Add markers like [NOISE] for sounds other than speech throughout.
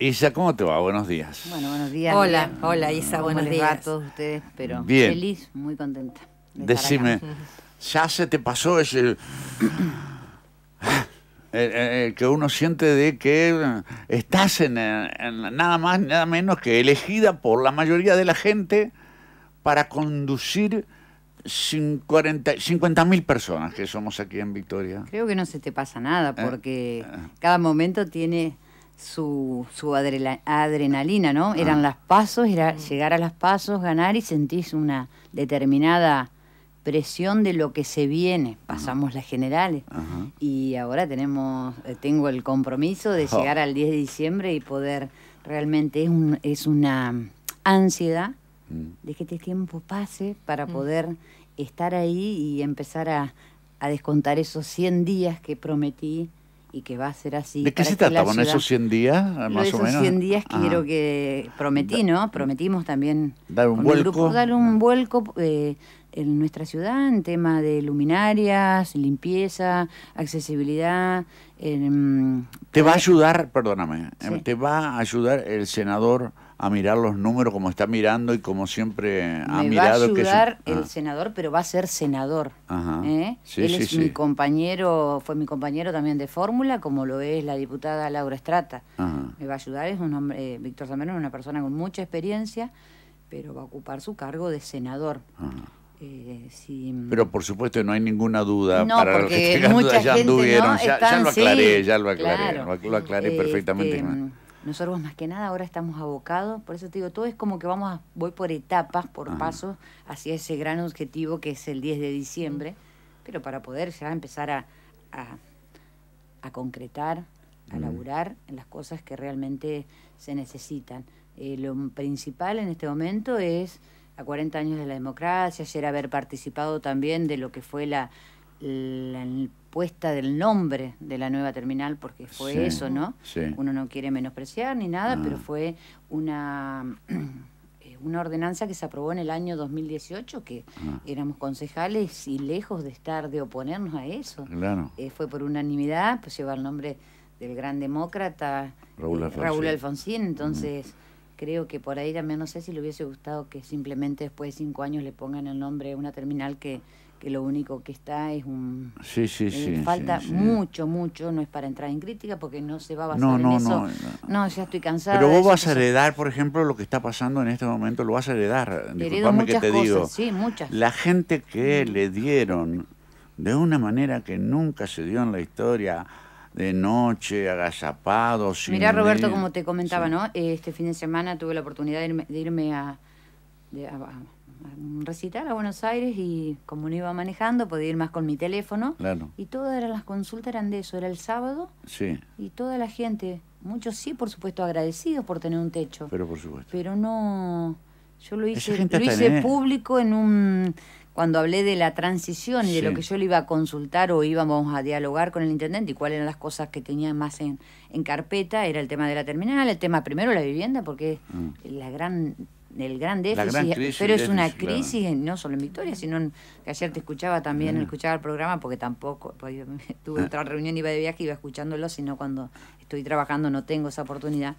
Isa, ¿cómo te va? Buenos días. Bueno, buenos días. Hola, hola Isa, buenos días. a todos ustedes, pero Bien. feliz, muy contenta. Decime, ¿ya se te pasó ese... [COUGHS] que uno siente de que estás en, nada más, nada menos que elegida por la mayoría de la gente para conducir 50 mil personas que somos aquí en Victoria. Creo que no se te pasa nada eh, porque eh. cada momento tiene su, adrenalina, ¿no? Ah. Eran las pasos, era ah. llegar a las pasos, ganar y sentís una determinada presión de lo que se viene. Pasamos las generales y ahora tenemos, eh, tengo el compromiso de oh. llegar al 10 de diciembre y poder, realmente es, es una ansiedad mm. de que este tiempo pase para mm. poder estar ahí y empezar a, a descontar esos 100 días que prometí que va a ser así. ¿De qué se trata? esos 100 días, más esos 100 días ah. quiero que prometí, ¿no? Prometimos también dar un vuelco, dar un vuelco eh, en nuestra ciudad en tema de luminarias, limpieza, accesibilidad. te va a eh, ayudar, perdóname, em, te va a ayudar el senador a mirar los números como está mirando y como siempre ha Me mirado. Va a ayudar el ah. senador, pero va a ser senador. ¿eh? Él es mi compañero, fue mi compañero también de fórmula, como lo es la diputada Laura Estrata. Me va a ayudar, es un hombre, eh, Víctor Zambrano es una persona con mucha experiencia, pero va a ocupar su cargo de senador. Eh, pero por supuesto no hay ninguna duda para los que dudas ya anduvieron, ya, lo aclaré, ya lo aclaré, lo este, aclaré perfectamente. Nosotros más que nada ahora estamos abocados, por eso te digo, todo es como que vamos voy por etapas, por pasos, hacia ese gran objetivo que es el 10 de diciembre, pero para poder ya empezar a, concretar, a laburar en las cosas que realmente se necesitan. Eh, lo principal en este momento es a 40 años de la democracia, ayer haber participado también de lo que fue la, puesta del nombre de la nueva terminal, porque fue eso, ¿no? Uno no quiere menospreciar ni nada, pero ah. fue una, [CLEARS THROAT] eh, una ordenanza que se aprobó en el año 2018, que ah. éramos concejales y lejos de estar, de oponernos a eso. Claro. Eh, fue por unanimidad, pues lleva el nombre del gran demócrata Raúl eh, Alfonsín, entonces... creo que por ahí también no sé si le hubiese gustado que simplemente después de cinco años le pongan el nombre a una terminal que que lo único que está es un... Sí, sí, eh, sí. Falta mucho, mucho, no es para entrar en crítica porque no se va a basar no, no, en eso. No, no, ya estoy cansado Pero vos vas a heredar, por ejemplo, lo que está pasando en este momento, lo vas a heredar. Disculpame que te cosas, digo. Sí, muchas. La gente que mm. le dieron de una manera que nunca se dio en la historia de noche, agazapados. Sin Mirá, Roberto, como te comentaba, ¿no? Este fin de semana tuve la oportunidad de irme, de irme a recitar a Buenos Aires y como no iba manejando, podía ir más con mi teléfono. Y todas eran las consultas eran de eso, era el sábado. Sí. Y toda la gente, muchos sí, por supuesto, agradecidos por tener un techo. Pero por supuesto. Pero no, yo lo hice, lo hice público en un cuando hablé de la transición y de lo que yo le iba a consultar o íbamos a dialogar con el intendente y cuáles eran las cosas que tenía más en, carpeta, era el tema de la terminal, el tema primero la vivienda, porque mm. la gran el gran déficit, pero es una crisis eh, no solo en Victoria, sino en, que ayer te escuchaba también, mm. escuchaba el programa, porque tampoco, pues, [LAUGHS] tuve ah. otra reunión, iba de viaje, iba escuchándolo, sino cuando estoy trabajando no tengo esa oportunidad.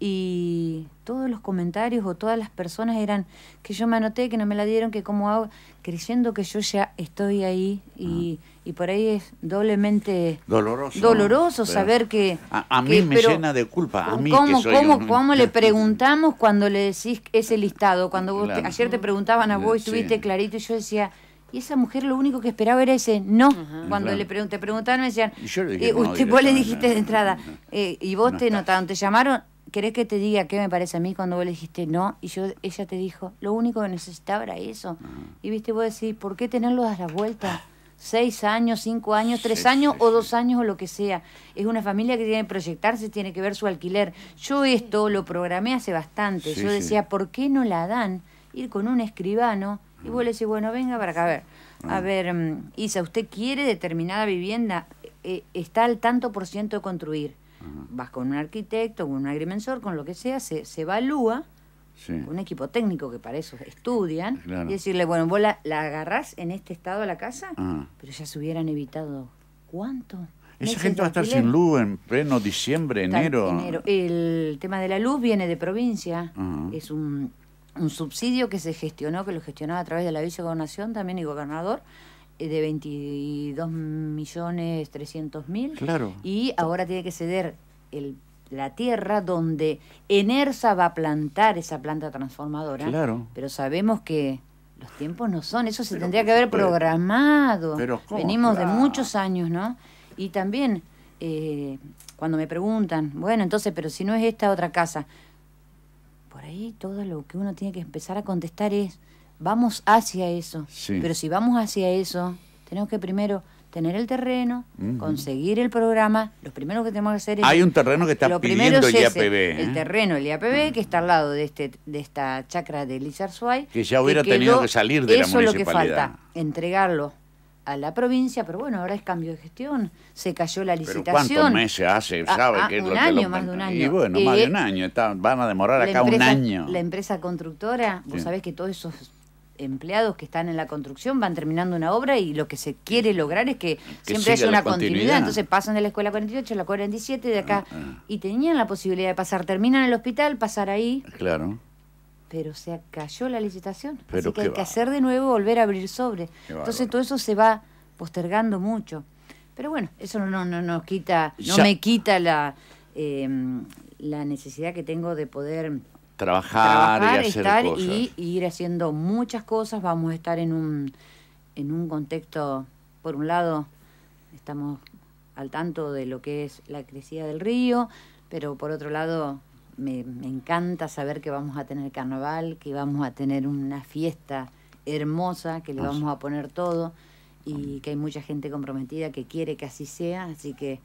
Y todos los comentarios o todas las personas eran que yo me anoté, que no me la dieron, que cómo hago, creyendo que yo ya estoy ahí y... Ah y por ahí es doblemente doloroso, saber que... A, mí me llena de culpa, a mí ¿cómo, cómo, le [LAUGHS] preguntamos cuando le decís ese listado? Cuando ayer te preguntaban a mm, vos, estuviste clarito, y yo decía... Y esa mujer lo único que esperaba era ese no. Mm, cuando le pregunté, te preguntaban, me decían, yo eh, usted, vos le dijiste de entrada, eh, y vos te notaron, te llamaron, ¿querés que te diga qué me parece a mí cuando vos le dijiste no? Y yo, ella te dijo, lo único que necesitaba era eso. Ah. Y viste, vos decís, ¿por qué tenerlo a la vuelta seis años, cinco años, tres años o dos años o lo que sea. Es una familia que tiene que proyectarse, tiene que ver su alquiler. Yo esto lo programé hace bastante. Yo decía, ¿por qué no la dan? Ir con un escribano y vos mm. le decís, bueno, venga para acá, a ver. A mm. ver, mm, Isa, ¿usted quiere determinada vivienda? Eh, eh, está al tanto por ciento de construir. Vas con un arquitecto, con un agrimensor, con lo que sea, se, se evalúa un equipo técnico que para eso estudian, y decirle, bueno, vos la, agarrás en este estado a la casa, ah. pero ya se hubieran evitado. ¿Cuánto? Esa gente va a estar sin luz en pleno diciembre, enero. El tema de la luz viene de provincia. Es un, subsidio que se gestionó, que lo gestionaba a través de la vicegobernación también y gobernador, eh, de 22 millones 300 mil. Claro. Y ahora tiene que ceder el la tierra donde Enersa va a plantar esa planta transformadora. Claro. Pero sabemos que los tiempos no son, eso se tendría que haber programado. Venimos de muchos años, ¿no? Y también, eh, cuando me preguntan, bueno, entonces, pero si no es esta otra casa, por ahí todo lo que uno tiene que empezar a contestar es, vamos hacia eso. Sí. Pero si vamos hacia eso, tenemos que primero tener el terreno, conseguir el programa. Lo primero que tenemos que hacer es... Hay un terreno que está pidiendo el IAPB. El ¿eh? terreno, el IAPB, que está al lado de este de esta chacra de Lizarzuay. Que ya hubiera tenido que salir de la municipalidad. Eso lo que falta, entregarlo a la provincia, pero bueno, ahora es cambio de gestión, se cayó la licitación. ¿Cuántos meses ah, hace? Ah, ¿Sabe ah, es un año, más de un año. Y bueno, más de eh, un año, van a demorar acá un año. La empresa constructora, vos sabés que todos esos empleados que están en la construcción van terminando una obra y lo que se quiere lograr es que, siempre haya una continuidad. Entonces pasan de la escuela 48 a la 47 de acá ah, ah. y tenían la posibilidad de pasar, terminan el hospital, pasar ahí. Claro. Pero se cayó la licitación. Pero así que hay que hacer de nuevo, volver a abrir sobre. Entonces todo eso se va postergando mucho. Pero bueno, eso no, no nos quita, no me quita la, em, la necesidad que tengo de poder trabajar, y hacer estar cosas. Y, ir haciendo muchas cosas. Vamos a estar en un, en un contexto, por un lado, estamos al tanto de lo que es la crecida del río, pero por otro lado, me, me encanta saber que vamos a tener carnaval, que vamos a tener una fiesta hermosa, que le vamos a poner todo y que hay mucha gente comprometida que quiere que así sea, así que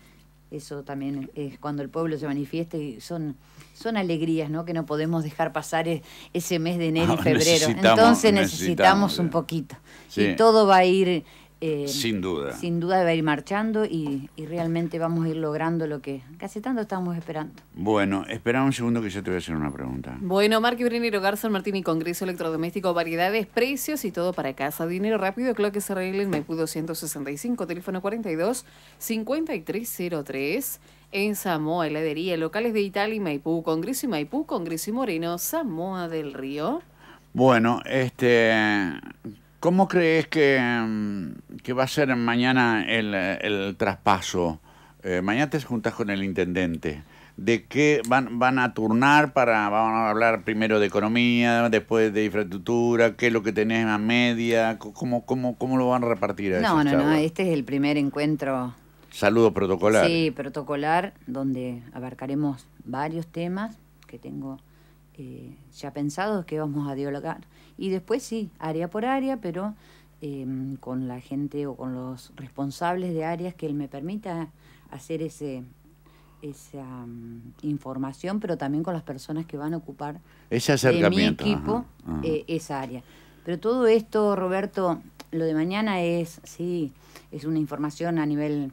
eso también es cuando el pueblo se manifiesta y son, son alegrías, ¿no? Que no podemos dejar pasar e, ese mes de enero y [LAUGHS] febrero. Entonces necesitamos, un poquito. Y todo va a ir eh, sin duda. Sin duda va ir marchando y, realmente vamos a ir logrando lo que casi tanto estábamos esperando. Bueno, espera un segundo que yo te voy a hacer una pregunta. Bueno, Marqui Brinero Garza, Martín y Congreso Electrodoméstico, variedades, precios y todo para casa. Dinero rápido, claro que se en Maipú 265, teléfono 42 5303. En Samoa, heladería, locales de Italia y Maipú, Congreso y Maipú, Congreso y Moreno, Samoa del Río. Bueno, este ¿Cómo crees mm, que, va a ser mañana el, traspaso? Eh, mañana te juntas con el intendente. ¿De qué van, van a turnar para, van a hablar primero de economía, después de infraestructura, qué es lo que tenés en la media? ¿Cómo, cómo, lo van a repartir? no, no, no, este es el primer encuentro. Saludo protocolar. Sí, protocolar, donde abarcaremos varios temas que tengo eh, ya pensados que vamos a dialogar. Y después sí, área por área, pero em, con la gente o con los responsables de áreas que él me permita hacer ese esa mm, información, pero también con las personas que van a ocupar ese de mi equipo eh, esa área. Pero todo esto, Roberto, lo de mañana es, sí, es una información a nivel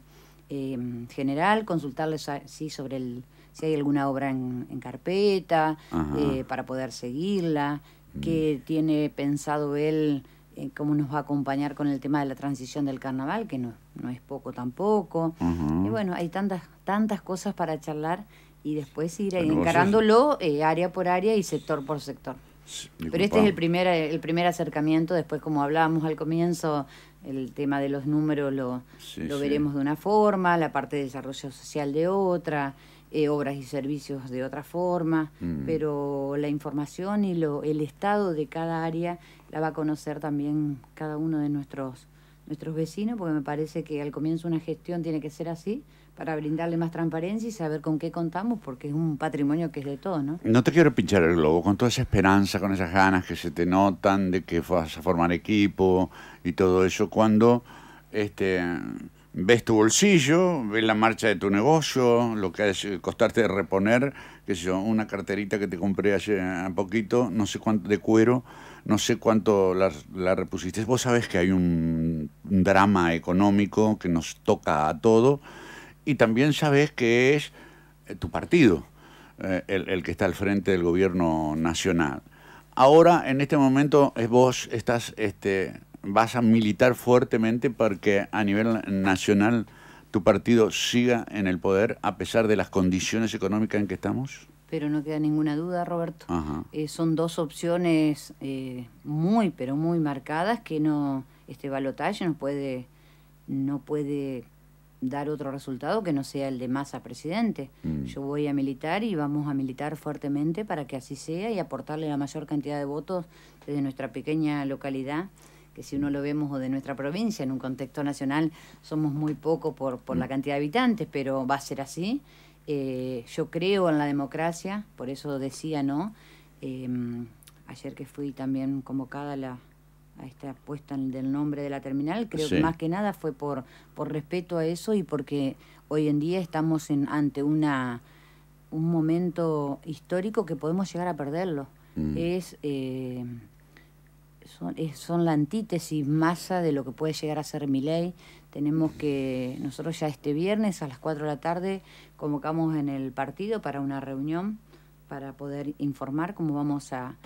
em, general, consultarles sí, sobre el, si hay alguna obra en, carpeta, eh, para poder seguirla, que mm. tiene pensado él eh, cómo nos va a acompañar con el tema de la transición del carnaval, que no, es poco tampoco. Y bueno, hay tantas, tantas cosas para charlar y después ir encarándolo eh, área por área y sector por sector. Pero este es el primer, el primer acercamiento, después como hablábamos al comienzo, el tema de los números lo, lo veremos de una forma, la parte de desarrollo social de otra, eh, obras y servicios de otra forma, mm. pero la información y lo, el estado de cada área la va a conocer también cada uno de nuestros, nuestros vecinos, porque me parece que al comienzo una gestión tiene que ser así, para brindarle más transparencia y saber con qué contamos, porque es un patrimonio que es de todos, ¿no? No te quiero pinchar el globo, con toda esa esperanza, con esas ganas que se te notan de que vas a formar equipo y todo eso, cuando este ves tu bolsillo, ves la marcha de tu negocio, lo que es costarte de reponer, qué una carterita que te compré hace un poquito, no sé cuánto de cuero, no sé cuánto la, repusiste. Vos sabés que hay un, drama económico que nos toca a todo y también sabés que es eh, tu partido eh, el, el que está al frente del gobierno nacional. Ahora, en este momento, es vos estás este, vas a militar fuertemente porque a nivel nacional tu partido siga en el poder a pesar de las condiciones económicas en que estamos? Pero no queda ninguna duda, Roberto. Eh, son dos opciones eh, muy, pero muy marcadas que no este balotaje no puede, no puede dar otro resultado que no sea el de masa presidente. Mm. Yo voy a militar y vamos a militar fuertemente para que así sea y aportarle la mayor cantidad de votos desde nuestra pequeña localidad que si uno lo vemos o de nuestra provincia en un contexto nacional, somos muy poco por, la mm. cantidad de habitantes, pero va a ser así. Eh, yo creo en la democracia, por eso decía, ¿no? Em, ayer que fui también convocada a esta puesta del nombre de la terminal, creo que más que nada fue por, por respeto a eso y porque hoy en día estamos en, ante una, un momento histórico que podemos llegar a perderlo. Mm. Es... Eh, son, eh, son la antítesis masa de lo que puede llegar a ser mi ley. Tenemos que, nosotros ya este viernes a las 4 de la tarde convocamos en el partido para una reunión para poder informar cómo vamos a,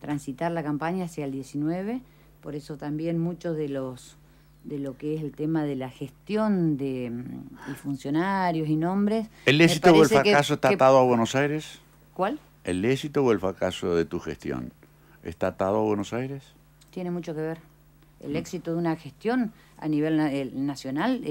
transitar la campaña hacia el 19. Por eso también muchos de los de lo que es el tema de la gestión de, mm, funcionarios y nombres. ¿El éxito o el fracaso tratado a Buenos Aires? ¿Cuál? ¿El éxito o el fracaso de tu gestión ¿Está atado a Buenos Aires? Tiene mucho que ver. El mm. éxito de una gestión a nivel nacional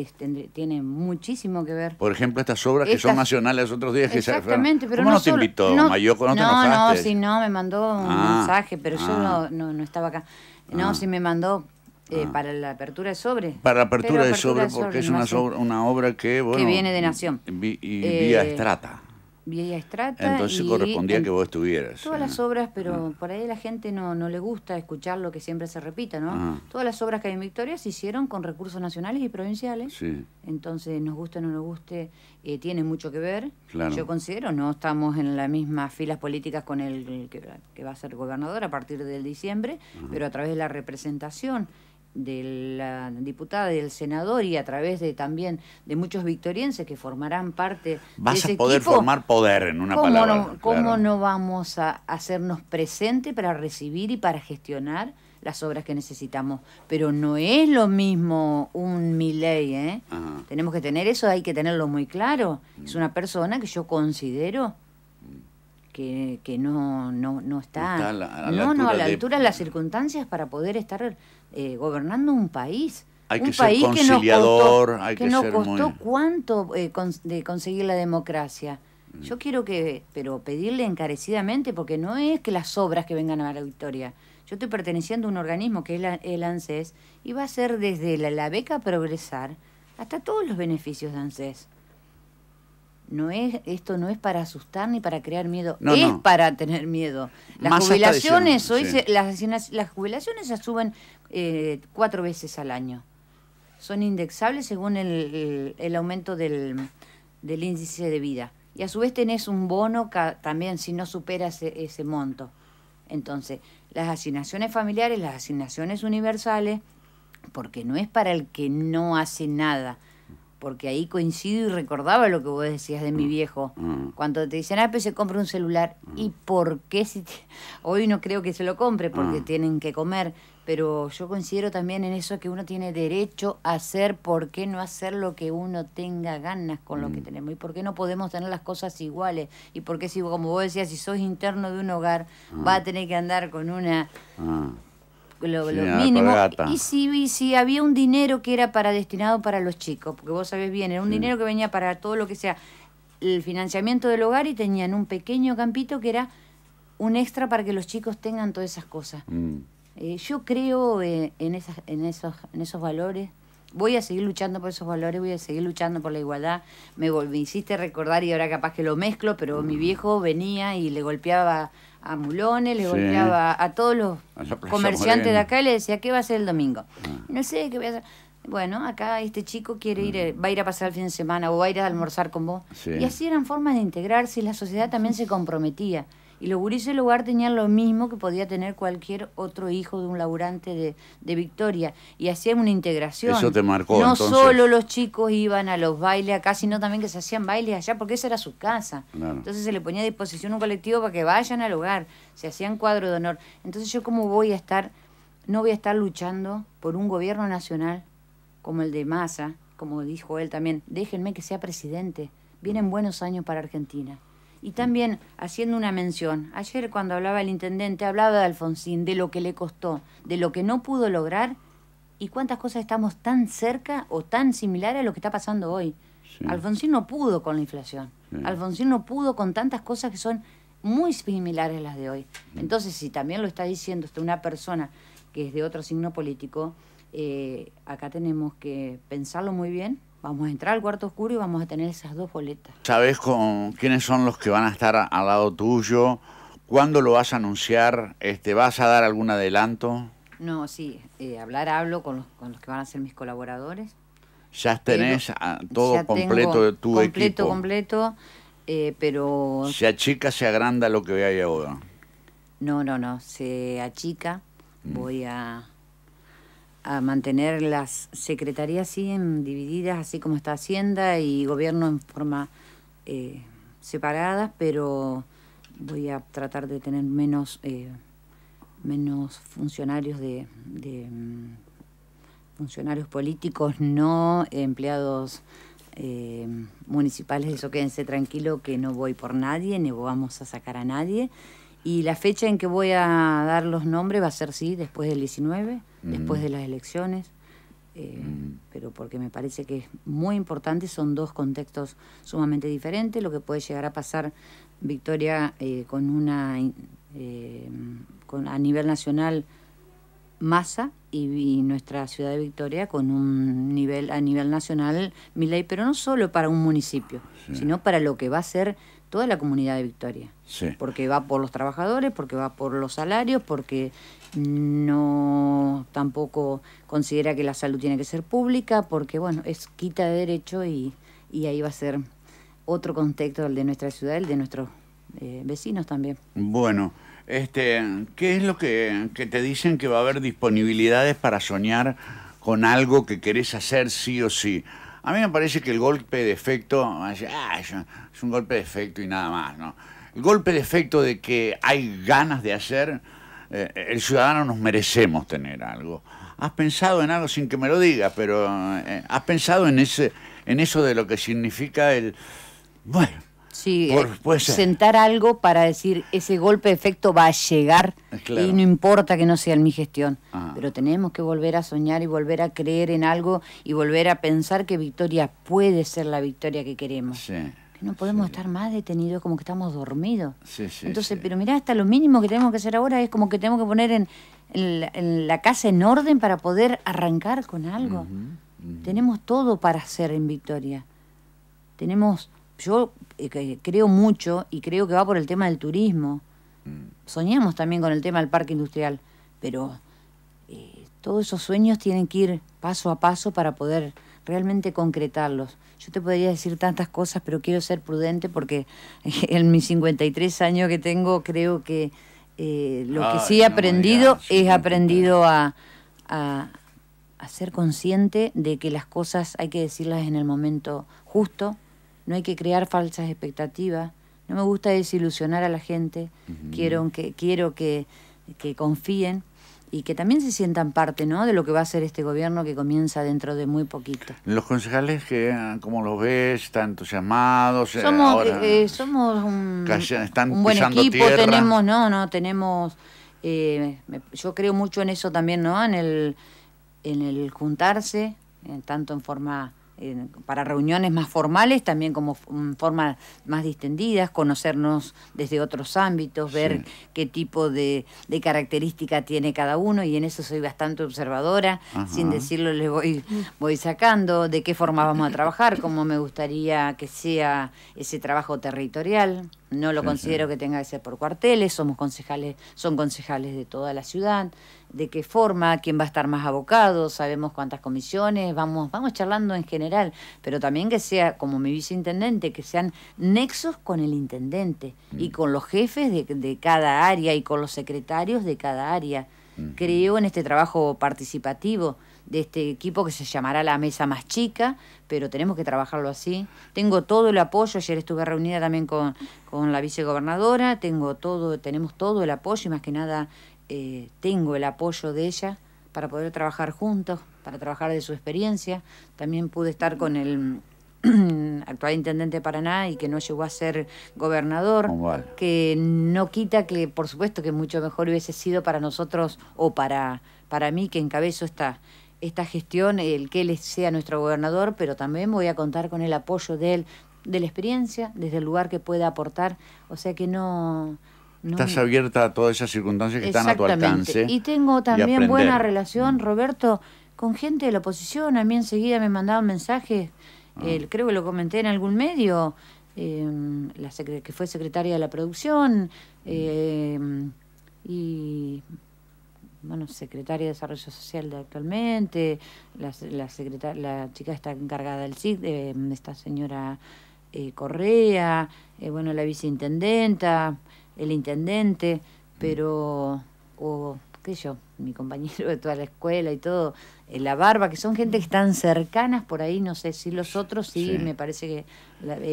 tiene muchísimo que ver. Por ejemplo, estas obras que son nacionales, otros días que Exactamente, pero no, te invitó, no, ¿No, no No, sí, no, me mandó un ah, mensaje, pero yo ah. no, estaba acá. No, ah. si me mandó eh, para la apertura de sobre. Para la apertura, de, sobre, porque es una, una obra que, Que viene de Nación. Y, vía eh, Estrata. Vía Estrata. Entonces correspondía que vos estuvieras. Todas las eh. obras, pero mm. por ahí la gente no, le gusta escuchar lo que siempre se repita, ¿no? Todas las obras que hay en Victoria se hicieron con recursos nacionales y provinciales. Sí. Entonces, nos guste o no nos guste, eh, tiene mucho que ver. Claro. Yo considero, no estamos en las mismas filas políticas con el que, va a ser gobernador a partir del diciembre, pero a través de la representación de la diputada del senador y a través de también de muchos victorienses que formarán parte Vas de ese a poder formar poder en una palabra. ¿Cómo no vamos a hacernos presente para recibir y para gestionar las obras que necesitamos? Pero no es lo mismo un ley, ¿eh? Tenemos que tener eso, hay que tenerlo muy claro. Mm. Es una persona que yo considero que, no, no, está, a la, no, no, a la altura de las circunstancias para poder estar eh, gobernando un país. un país conciliador, que costó, hay que, que costó cuánto eh, de conseguir la democracia. Mm. Yo quiero que, pero pedirle encarecidamente, porque no es que las obras que vengan a la victoria. Yo estoy perteneciendo a un organismo que es el ANSES y va a ser desde la beca Progresar hasta todos los beneficios de ANSES no es esto no es para asustar ni para crear miedo, es para tener miedo. Las jubilaciones hoy se, las, jubilaciones se suben eh, cuatro veces al año. Son indexables según el, aumento del, índice de vida. Y a su vez tenés un bono también si no superas e, ese monto. Entonces, las asignaciones familiares, las asignaciones universales, porque no es para el que no hace nada, porque ahí coincido y recordaba lo que vos decías de mi mm. viejo. Mm. Cuando te dicen, ah, pues se compra un celular, mm. ¿y por qué? Si Hoy no creo que se lo compre porque tienen que comer, pero yo considero también en eso que uno tiene derecho a hacer, ¿por qué no hacer lo que uno tenga ganas con lo que tenemos? ¿Y por qué no podemos tener las cosas iguales? ¿Y por qué si, como vos decías, si sos interno de un hogar, va a tener que andar con una lo, mínimo Y si, si había un dinero que era para destinado para los chicos, porque vos sabés bien, era un dinero que venía para todo lo que sea el financiamiento del hogar y tenían un pequeño campito que era un extra para que los chicos tengan todas esas cosas. Mm. Eh, yo creo eh, en, esas, en, esos, en esos valores. Voy a seguir luchando por esos valores, voy a seguir luchando por la igualdad. Me, me hiciste recordar y ahora capaz que lo mezclo, pero mi viejo venía y le golpeaba a Mulones, le golpeaba a todos los comerciantes de acá y le decía, ¿qué va a hacer el domingo? Ah. No sé, ¿qué voy a hacer? Bueno, acá este chico quiere ir, mm. eh, va a ir a pasar el fin de semana o va a ir a almorzar con vos. Y así eran formas de integrarse y la sociedad también se comprometía. Y los gurises del hogar tenían lo mismo que podía tener cualquier otro hijo de un laburante de, Victoria. Y hacían una integración. Eso te marcó. No solo los chicos iban a los bailes acá, sino también que se hacían bailes allá, porque esa era su casa. Entonces se le ponía a disposición un colectivo para que vayan al hogar, se hacían cuadro de honor. Entonces yo cómo voy a estar, no voy a estar luchando por un gobierno nacional como el de Massa, como dijo él también, déjenme que sea presidente. Vienen buenos años para Argentina. Y también haciendo una mención, ayer cuando hablaba el intendente, hablaba de Alfonsín, de lo que le costó, de lo que no pudo lograr y cuántas cosas estamos tan cerca o tan similares a lo que está pasando hoy. Alfonsín no pudo con la inflación, Alfonsín no pudo con tantas cosas que son muy similares a las de hoy. Mm. Entonces, si también lo está diciendo una persona que es de otro signo político, eh, acá tenemos que pensarlo muy bien Vamos a entrar al cuarto oscuro y vamos a tener esas dos boletas. ¿Sabes con quiénes son los que van a estar al lado tuyo? ¿Cuándo lo vas a anunciar? Este, ¿Vas a dar algún adelanto? No, sí, eh, hablar hablo con los, que van a ser mis colaboradores. Ya tenés todo completo de tu completo, equipo. Completo, completo. Eh, pero... ¿Se achica, se agranda lo que ve hay ahora? No, no, no, se achica. Mm. Voy a a mantener las secretarías siguen divididas, así como está Hacienda y Gobierno en forma eh, separadas, pero voy a tratar de tener menos, eh, menos funcionarios de, mm, funcionarios políticos, no empleados eh, municipales, eso quédense tranquilo que no voy por nadie, ni vamos a sacar a nadie. Y la fecha en que voy a dar los nombres va a ser, sí, después del 19, mm. después de las elecciones. Eh, mm. Pero porque me parece que es muy importante, son dos contextos sumamente diferentes. Lo que puede llegar a pasar Victoria eh, con una. Eh, con, a nivel nacional, masa y, nuestra ciudad de Victoria con un nivel a nivel nacional, Milay, pero no solo para un municipio, sino para lo que va a ser toda la comunidad de Victoria. Porque va por los trabajadores, porque va por los salarios, porque no tampoco considera que la salud tiene que ser pública, porque bueno, es quita de derecho y, ahí va a ser otro contexto el de nuestra ciudad, el de nuestros eh, vecinos también. Bueno, este, ¿qué es lo que, que te dicen que va a haber disponibilidades para soñar con algo que querés hacer sí o sí? A mí me parece que el golpe de efecto ah, es un golpe de efecto y nada más, ¿no? El golpe de efecto de que hay ganas de hacer, eh, el ciudadano nos merecemos tener algo. ¿Has pensado en algo sin que me lo digas, pero eh, has pensado en ese en eso de lo que significa el bueno, Sí, eh, sentar algo para decir, ese golpe de efecto va a llegar eh, y no importa que no sea en mi gestión. Ah. Pero tenemos que volver a soñar y volver a creer en algo y volver a pensar que Victoria puede ser la victoria que queremos. Que no podemos estar más detenidos, como que estamos dormidos. Entonces, pero mirá, hasta lo mínimo que tenemos que hacer ahora es como que tenemos que poner en, la, casa en orden para poder arrancar con algo. Tenemos todo para hacer en Victoria. Tenemos yo creo mucho y creo que va por el tema del turismo. Mm. Soñamos también con el tema del parque industrial, pero eh, todos esos sueños tienen que ir paso a paso para poder realmente concretarlos. Yo te podría decir tantas cosas, pero quiero ser prudente porque [LAUGHS] en mis 53 años que tengo creo que eh, lo que sí he aprendido es aprendido a ser consciente de que las cosas hay que decirlas en el momento justo, no hay que crear falsas expectativas, no me gusta desilusionar a la gente, quiero, que, quiero que, confíen y que también se sientan parte ¿no? de lo que va a ser este gobierno que comienza dentro de muy poquito. Los concejales, que, ah, ¿cómo los ves? ¿Están entusiasmados? Eh, somos, eh, eh, somos un, buen equipo, tenemos, no, no, tenemos... Eh, yo creo mucho en eso también, ¿no? En el, en el juntarse, tanto en forma para reuniones más formales, también como mm, formas más distendidas, conocernos desde otros ámbitos, ver qué tipo de, característica tiene cada uno y en eso soy bastante observadora, sin decirlo le voy, voy sacando de qué forma vamos a trabajar, cómo me gustaría que sea ese trabajo territorial. No lo considero que tenga que ser por cuarteles, somos concejales, son concejales de toda la ciudad de qué forma, quién va a estar más abocado, sabemos cuántas comisiones, vamos, vamos charlando en general, pero también que sea, como mi viceintendente, que sean nexos con el intendente y mm. con los jefes de, cada área y con los secretarios de cada área. Creo en este trabajo participativo de este equipo que se llamará la mesa más chica, pero tenemos que trabajarlo así. Tengo todo el apoyo, ayer estuve reunida también con, con la vicegobernadora, tengo todo, tenemos todo el apoyo y más que nada eh, tengo el apoyo de ella para poder trabajar juntos, para trabajar de su experiencia. También pude estar con el [CLEARS THROAT] actual intendente de Paraná y que no llegó a ser gobernador, oh, que no quita que, por supuesto, que mucho mejor hubiese sido para nosotros o para, para mí que encabezo esta, esta gestión, el que él sea nuestro gobernador, pero también voy a contar con el apoyo de él, de la experiencia, desde el lugar que pueda aportar. O sea que no, Estás abierta a todas esas circunstancias que están a tu alcance. Y tengo también buena relación, mm. Roberto, con gente de la oposición. A mí enseguida me mandaban mensajes, ah. creo que lo comenté en algún medio, em, la que fue secretaria de la producción em, y, bueno, secretaria de Desarrollo Social de actualmente, la, la, la chica está encargada del de esta señora eh, Correa, eh, bueno, la viceintendenta el intendente, mm. pero, o qué sé yo, mi compañero de toda la escuela y todo, eh, la barba, que son gente que están cercanas por ahí, no sé si los otros, sí, me parece que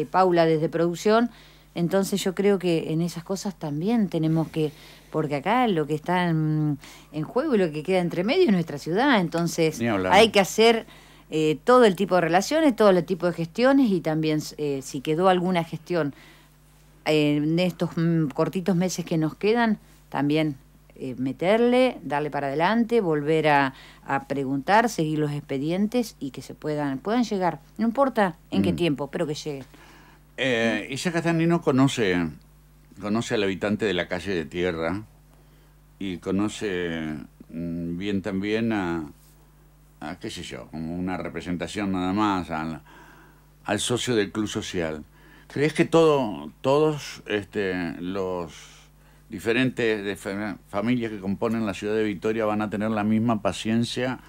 eh, Paula desde producción. Entonces yo creo que en esas cosas también tenemos que, porque acá lo que está en, juego y lo que queda entre medio es nuestra ciudad, entonces hay que hacer eh, todo el tipo de relaciones, todo el tipo de gestiones y también si quedó alguna gestión en estos mm, cortitos meses que nos quedan, también eh, meterle, darle para adelante, volver a, preguntar, seguir los expedientes y que se puedan, puedan llegar, no importa en qué mm. tiempo, pero que llegue. Eh, Isa Castanino conoce, conoce al habitante de la calle de tierra y conoce mm, bien también a, qué sé yo, como una representación nada más, al socio del club social. ¿Crees que todo, todos este, los diferentes familias que componen la ciudad de Vitoria van a tener la misma paciencia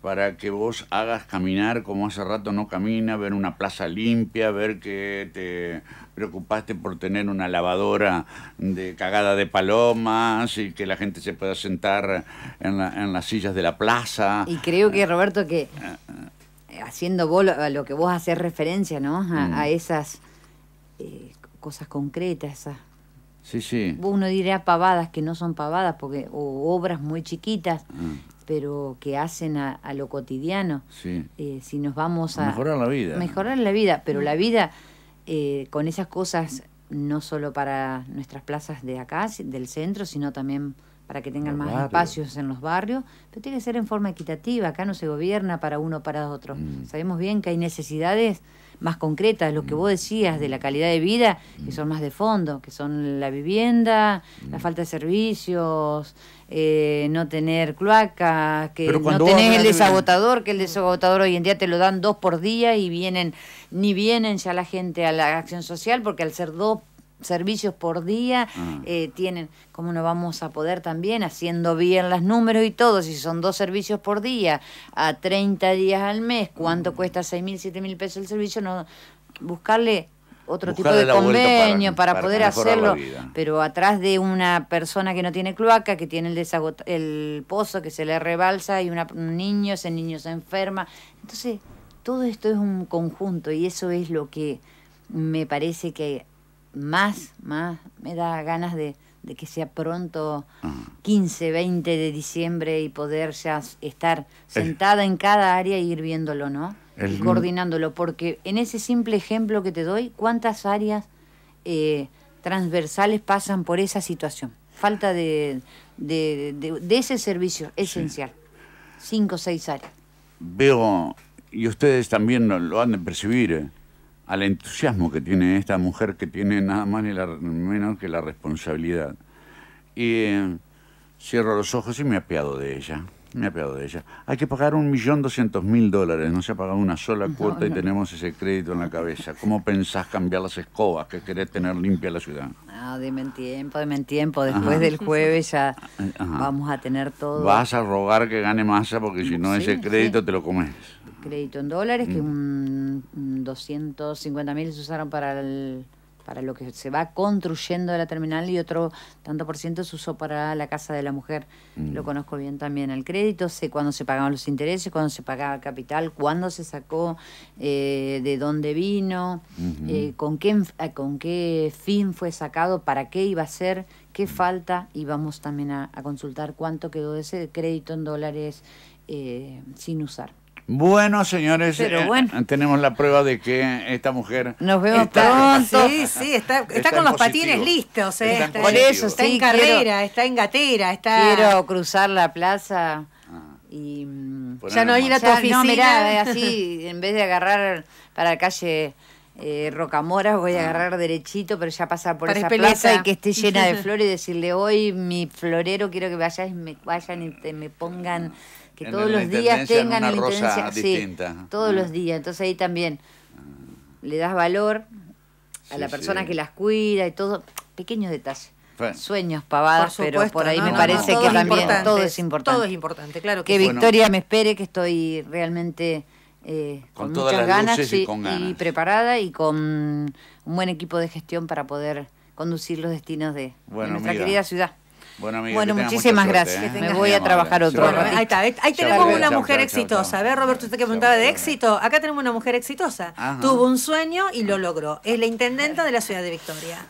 para que vos hagas caminar como hace rato no camina, ver una plaza limpia, ver que te preocupaste por tener una lavadora de cagada de palomas y que la gente se pueda sentar en, las sillas de la plaza. Y creo que, eh, Roberto, que eh, eh. haciendo vos lo que vos haces referencia, ¿no? a mm. esas eh, cosas concretas, Uno diría pavadas que no son pavadas, porque, o obras muy chiquitas, mm. pero que hacen a, lo cotidiano. Eh, si nos vamos a, Mejorar la vida. Mejorar la vida, pero mm. la vida eh, con esas cosas, no solo para nuestras plazas de acá, del centro, sino también para que tengan más espacios en los barrios, pero tiene que ser en forma equitativa, acá no se gobierna para uno o para otro. Mm. Sabemos bien que hay necesidades más concretas, lo que mm. vos decías de la calidad de vida, que mm. son más de fondo, que son la vivienda, la mm. falta de servicios, eh, no tener cloacas, que no tenés el desagotador, que el desagotador hoy en día te lo dan dos por día y vienen, ni vienen ya la gente a la acción social, porque al ser dos servicios por día, mm. eh, tienen, ¿cómo no vamos a poder también haciendo bien los números y todo? Si son dos servicios por día a 30 días al mes, ¿cuánto mm. cuesta 6 mil, 7 mil pesos el servicio? No, buscarle otro tipo de convenio para, poder hacerlo, pero atrás de una persona que no tiene cloaca, que tiene el, el pozo que se le rebalsa y un niño, ese niño se enferma. Entonces, todo esto es un conjunto y eso es lo que me parece que más, más, me da ganas de, que sea pronto 15, ah. 20 de diciembre y poder ya estar sentada en cada área e ir viéndolo, ¿no? Y coordinándolo, porque en ese simple ejemplo que te doy, ¿cuántas áreas eh, transversales pasan por esa situación? Falta de, ese servicio esencial. Cinco seis áreas. Veo, y ustedes también lo han de percibir, eh, al entusiasmo que tiene esta mujer que tiene nada más ni la, menos que la responsabilidad. Y eh, cierro los ojos y me apiado de ella. Me ha pegado de ella. Hay que pagar un millón doscientos mil dólares. No se ha pagado una sola cuota y tenemos ese crédito en la cabeza. ¿Cómo pensás cambiar las escobas que querés tener limpia la ciudad? No, dime en tiempo, dime en tiempo. Después del jueves ya eh, vamos a tener todo. Vas a rogar que gane masa porque si no ese crédito te lo comes. Crédito en dólares, que mm. un Doscientos cincuenta mil se usaron para el para lo que se va construyendo la terminal y otro tanto por ciento se usó para la casa de la mujer. Lo mm. conozco bien también el crédito, sé cuándo se pagaban los intereses, cuándo se pagaba capital, cuándo se sacó, eh, de dónde vino, eh, con, qué, eh, con qué fin fue sacado, para qué iba a ser, qué mm. falta y vamos también a, consultar cuánto quedó de ese crédito en dólares sin usar. Bueno, señores, eh, tenemos la prueba de que esta mujer. Nos vemos pronto. Sí, sí, está, con los patines listos. Este. por eso, está en carrera, está en gatera. Está... Quiero cruzar la plaza ah. y. Mm, ya no ir a tu oficina. así, en vez de agarrar para la calle. Eh, Rocamora, voy a ah. agarrar derechito, pero ya pasa por esa plaza y que esté llena de [LAUGHS] flores y decirle hoy mi florero quiero que vayas y me vayan y te, me pongan todos los días tengan una, todos mm. los días. Entonces ahí también le das valor a la persona que las cuida y todo. Pequeños detalles. Sueños, pavadas, pero por ahí me parece que también todo es importante. Todo es importante, claro. Que, Victoria me espere, que estoy realmente eh, con, muchas ganas y, preparada y con un buen equipo de gestión para poder conducir los destinos de, nuestra querida ciudad. Bueno, muchísimas gracias. ¿eh? Me voy a trabajar otro. ahí tenemos una mujer exitosa. A Roberto, usted que preguntaba de éxito. Acá tenemos una mujer exitosa. Tuvo un sueño y lo logró. Es la intendenta de la ciudad de Victoria.